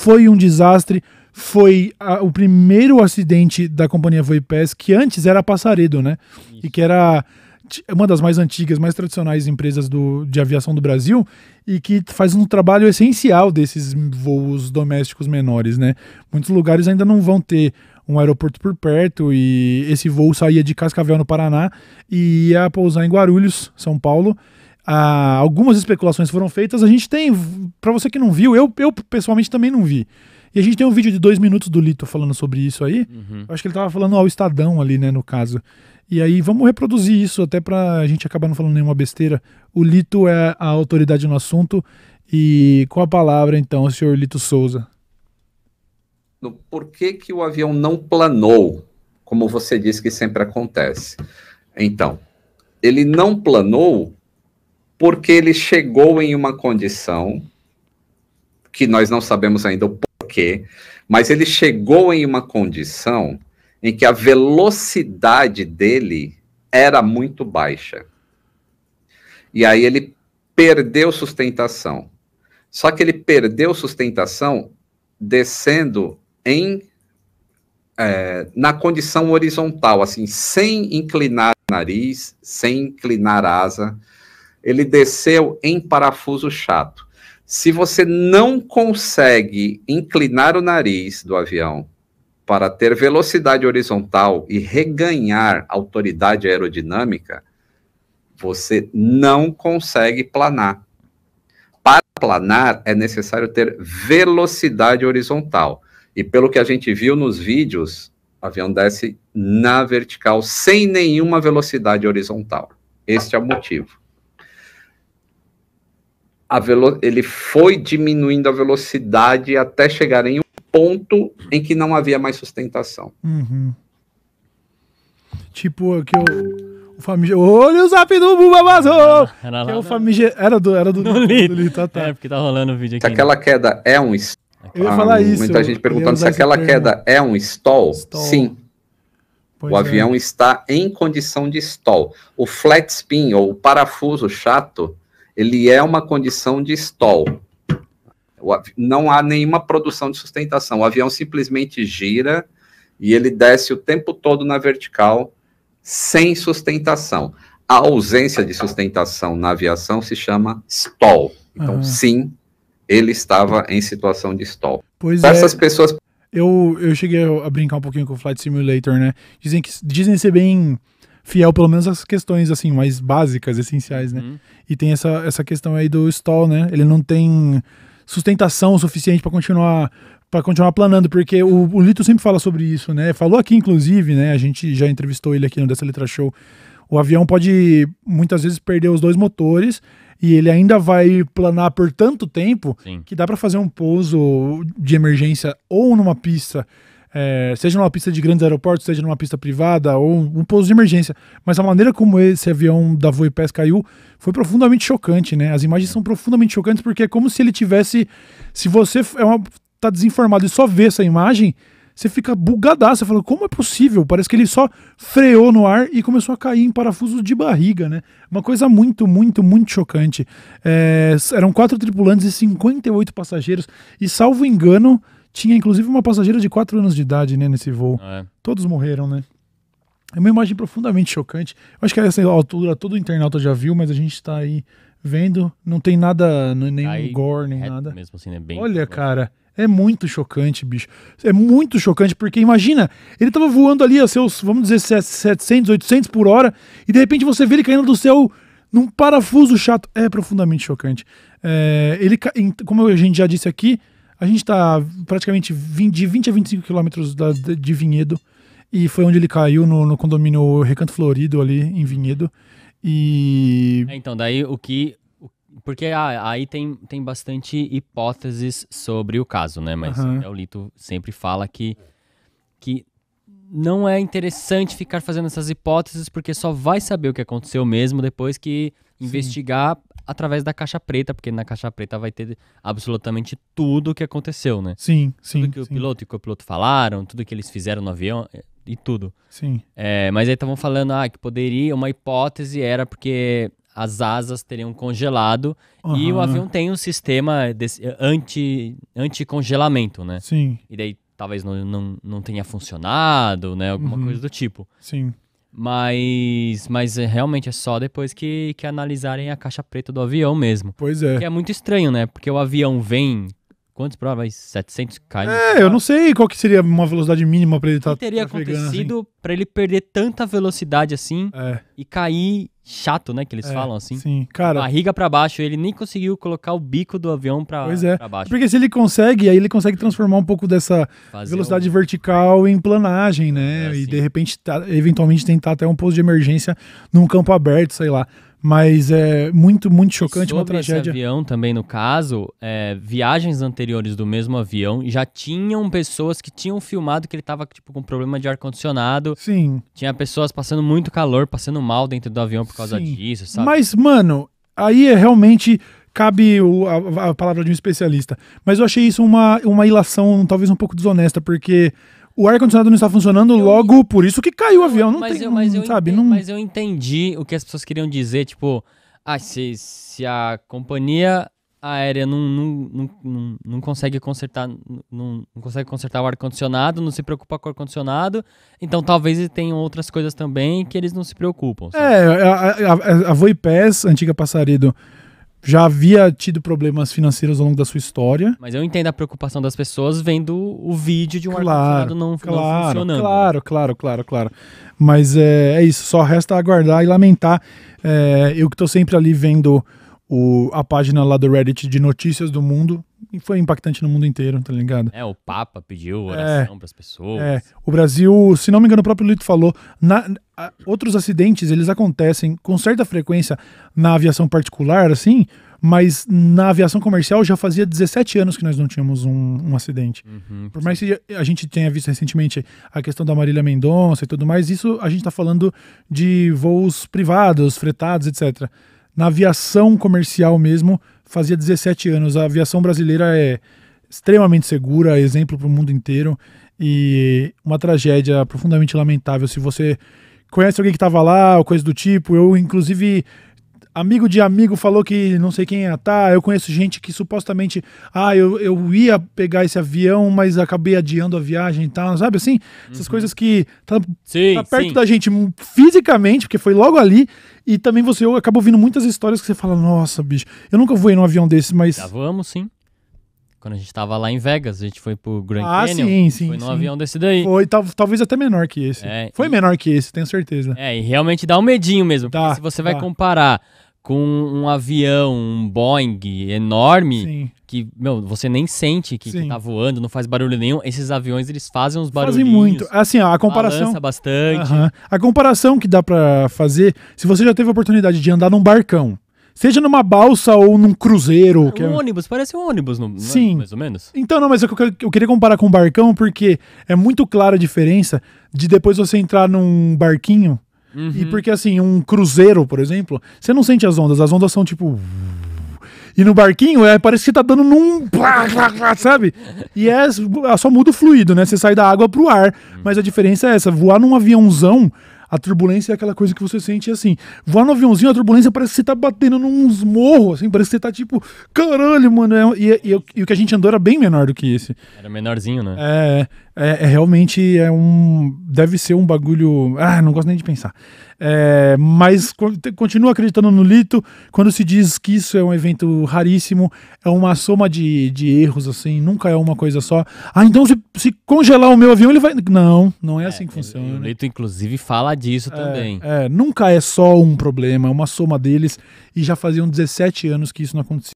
foi um desastre. Foi a, o primeiro acidente da companhia Voipes, que antes era Passaredo, né? Isso. E que era uma das mais antigas, mais tradicionais empresas do, de aviação do Brasil e que faz um trabalho essencial desses voos domésticos menores, né? Muitos lugares ainda não vão ter um aeroporto por perto e esse voo saía de Cascavel no Paraná e ia pousar em Guarulhos, São Paulo ah, algumas especulações foram feitas. A gente tem, para você que não viu, eu, eu pessoalmente também não vi. E a gente tem um vídeo de dois minutos do Lito falando sobre isso aí. Uhum. Acho que ele tava falando ao Estadão ali, né, no caso. E aí vamos reproduzir isso até pra a gente acabar não falando nenhuma besteira. O Lito é a autoridade no assunto. E com a palavra, então, o senhor Lito Souza. Por que, que o avião não planou, como você disse que sempre acontece? Então, ele não planou porque ele chegou em uma condição que nós não sabemos ainda o porquê, mas ele chegou em uma condição em que a velocidade dele era muito baixa. E aí ele perdeu sustentação. Só que ele perdeu sustentação descendo em é, na condição horizontal, assim, sem inclinar nariz, sem inclinar asa, ele desceu em parafuso chato. Se você não consegue inclinar o nariz do avião para ter velocidade horizontal e reganhar autoridade aerodinâmica, você não consegue planar. Para planar, é necessário ter velocidade horizontal. E pelo que a gente viu nos vídeos, o avião desce na vertical, sem nenhuma velocidade horizontal. Este é o motivo a velo... ele foi diminuindo a velocidade até chegar em um ponto em que não havia mais sustentação. Uhum. Tipo, que eu. O famig... Olha o zap do Buba vazou! Era, era é lá, é o famig... era do, era do, do, Lito. do Lito, tá, tá, É, porque tá rolando o vídeo aqui. Se aquela né? queda é um stall. Eu ia falar ah, isso. Muita gente perguntando se aquela queda termo. é um stall. stall. Sim. Pois o avião é. está em condição de stall. O flat spin, ou o parafuso chato, ele é uma condição de stall. Não há nenhuma produção de sustentação. O avião simplesmente gira e ele desce o tempo todo na vertical sem sustentação. A ausência de sustentação na aviação se chama stall. Então, ah. sim, ele estava em situação de stall. Pois Essas é. pessoas. Eu, eu cheguei a brincar um pouquinho com o Flight Simulator, né? Dizem que dizem ser bem fiel, pelo menos as questões assim, mais básicas, essenciais, né? Uhum. E tem essa, essa questão aí do stall, né? Ele não tem sustentação suficiente para continuar para continuar planando, porque o, o, Lito sempre fala sobre isso, né? Falou aqui, inclusive, né? A gente já entrevistou ele aqui no Dessa Letra Show. O avião pode muitas vezes perder os dois motores e ele ainda vai planar por tanto tempo Sim. que dá para fazer um pouso de emergência ou numa pista é, seja numa pista de grandes aeroportos, seja numa pista privada ou um, um pouso de emergência. Mas a maneira como esse avião da Voipes caiu foi profundamente chocante, né? As imagens é. são profundamente chocantes porque é como se ele tivesse. Se você é uma, tá desinformado e só vê essa imagem, você fica bugadaço, você fala, como é possível? Parece que ele só freou no ar e começou a cair em parafusos de barriga, né? Uma coisa muito, muito, muito chocante. É, eram quatro tripulantes e 58 passageiros, e salvo engano, tinha inclusive uma passageira de 4 anos de idade né, nesse voo. Ah, é. Todos morreram, né? É uma imagem profundamente chocante. Eu acho que a essa altura todo internauta já viu, mas a gente está aí vendo. Não tem nada, nenhum Aí, gore, nem é, nada. Mesmo assim, é bem. Olha, cara, é muito chocante, bicho. É muito chocante, porque imagina, ele tava voando ali a seus, vamos dizer, 700, 800 por hora, e de repente você vê ele caindo do céu num parafuso chato. É profundamente chocante. É, ele, como a gente já disse aqui, a gente está praticamente 20, de 20 a 25 quilômetros de Vinhedo, e foi onde ele caiu no, no condomínio Recanto Florido, ali em Vinhedo. E. É, então, daí o que. Porque ah, aí tem, tem bastante hipóteses sobre o caso, né? Mas uhum. o Lito sempre fala que, que não é interessante ficar fazendo essas hipóteses, porque só vai saber o que aconteceu mesmo depois que Sim. investigar através da caixa preta, porque na caixa preta vai ter absolutamente tudo o que aconteceu, né? Sim, sim. Tudo que sim. o piloto e o copiloto falaram, tudo que eles fizeram no avião eh, e tudo. Sim. É, mas aí estavam falando ah, que poderia, uma hipótese era porque as asas teriam congelado uhum. e o avião tem um sistema eh, anti, anti-congelamento, né? Sim. E daí talvez não, não, não tenha funcionado, né? Alguma uhum. coisa do tipo. Sim. Mas, mas é, realmente é só depois que, que analisarem a caixa preta do avião mesmo. Pois é. Que é muito estranho, né? Porque o avião vem Quantos provas? 700 km. É, eu não sei qual que seria uma velocidade mínima para ele estar. O que tá teria assim. acontecido assim? para ele perder tanta velocidade assim é. e cair chato, né? Que eles é, falam assim. Sim, cara. Barriga para baixo, ele nem conseguiu colocar o bico do avião para é. baixo. Porque se ele consegue, aí ele consegue transformar um pouco dessa Fazer velocidade um... vertical em planagem, né? É assim. E de repente, tá, eventualmente tentar até um posto de emergência num campo aberto, sei lá. Mas é muito, muito chocante, uma tragédia. Esse avião também, no caso, é, viagens anteriores do mesmo avião já tinham pessoas que tinham filmado que ele estava tipo, com problema de ar-condicionado. Sim. Tinha pessoas passando muito calor, passando mal dentro do avião por causa Sim. disso, sabe? Mas, mano, aí é realmente cabe o, a, a, palavra de um especialista. Mas eu achei isso uma, uma ilação, talvez um pouco desonesta, porque o ar-condicionado não está funcionando, eu logo por isso que caiu o avião. Não mas tem, eu, mas não, eu sabe? Entendi, não... Mas eu entendi o que as pessoas queriam dizer, tipo, ah, se, se a companhia aérea não, não, não, não, consegue consertar não, não consegue consertar o ar-condicionado, não se preocupa com o ar-condicionado, então talvez tenham outras coisas também que eles não se preocupam. Sabe? É, a, a, a, a Voipass, antiga Passarido, já havia tido problemas financeiros ao longo da sua história. Mas eu entendo a preocupação das pessoas vendo o vídeo de um claro, ar-condicionado não, claro, não funcionando. Claro, claro, claro, claro. Mas é, é isso, só resta aguardar e lamentar. É, eu que estou sempre ali vendo o, a página lá do Reddit de notícias do mundo, foi impactante no mundo inteiro, tá ligado? É, o Papa pediu é, oração é, para as pessoas. É, o Brasil, se não me engano, o próprio Lito falou, na, a, outros acidentes, eles acontecem com certa frequência na aviação particular, assim, mas na aviação comercial já fazia 17 anos que nós não tínhamos um, um acidente. Uhum, Por mais que a gente tenha visto recentemente a questão da Marília Mendonça e tudo mais, isso a gente está falando de voos privados, fretados, etc. Na aviação comercial mesmo, fazia 17 anos. A aviação brasileira é extremamente segura, exemplo para o mundo inteiro e uma tragédia profundamente lamentável. Se você conhece alguém que estava lá ou coisa do tipo, eu inclusive amigo de amigo falou que não sei quem ia é, tá. Eu conheço gente que supostamente, ah, eu, eu ia pegar esse avião, mas acabei adiando a viagem e tá? tal, sabe assim? Essas uhum. coisas que tá, sim, tá perto sim. da gente fisicamente, porque foi logo ali. E também você eu acabo ouvindo muitas histórias que você fala, nossa, bicho, eu nunca voei num avião desse, mas. Já vamos, sim. Quando a gente tava lá em Vegas, a gente foi pro Grand ah, Canyon. Sim, sim, foi num sim. avião desse daí. Foi tal, talvez até menor que esse. É, foi e, menor que esse, tenho certeza. É, e realmente dá um medinho mesmo. Tá, porque se você tá. vai comparar com um avião, um Boeing enorme, sim. que, meu, você nem sente que, que tá voando, não faz barulho nenhum. Esses aviões, eles fazem uns barulhos Fazem muito. Assim, ó, a comparação... bastante. Uh -huh. A comparação que dá para fazer, se você já teve a oportunidade de andar num barcão, Seja numa balsa ou num cruzeiro. É um é... ônibus, parece um ônibus, não, é, Sim. mais ou menos. Então, não, mas eu, eu queria comparar com um barcão porque é muito clara a diferença de depois você entrar num barquinho. Uhum. E porque, assim, um cruzeiro, por exemplo, você não sente as ondas. As ondas são tipo. E no barquinho, é, parece que você tá dando num. Sabe? E é, é, só muda o fluido, né? Você sai da água pro ar. Hum. Mas a diferença é essa: voar num aviãozão, a turbulência é aquela coisa que você sente assim. Voar no aviãozinho, a turbulência parece que você tá batendo nos morros, assim, parece que você tá tipo, caralho, mano. É e, é, e, e, é, e o que a gente andou era bem menor do que esse. Era menorzinho, né? É. É, é, realmente é um. Deve ser um bagulho. Ah, não gosto nem de pensar. É, mas continua acreditando no Lito. Quando se diz que isso é um evento raríssimo, é uma soma de, de erros, assim, nunca é uma coisa só. Ah, então se, se congelar o meu avião, ele vai. Não, não é, é assim que funciona. O Lito, inclusive, fala disso é, também. É, nunca é só um problema, é uma soma deles. E já faziam 17 anos que isso não acontecia.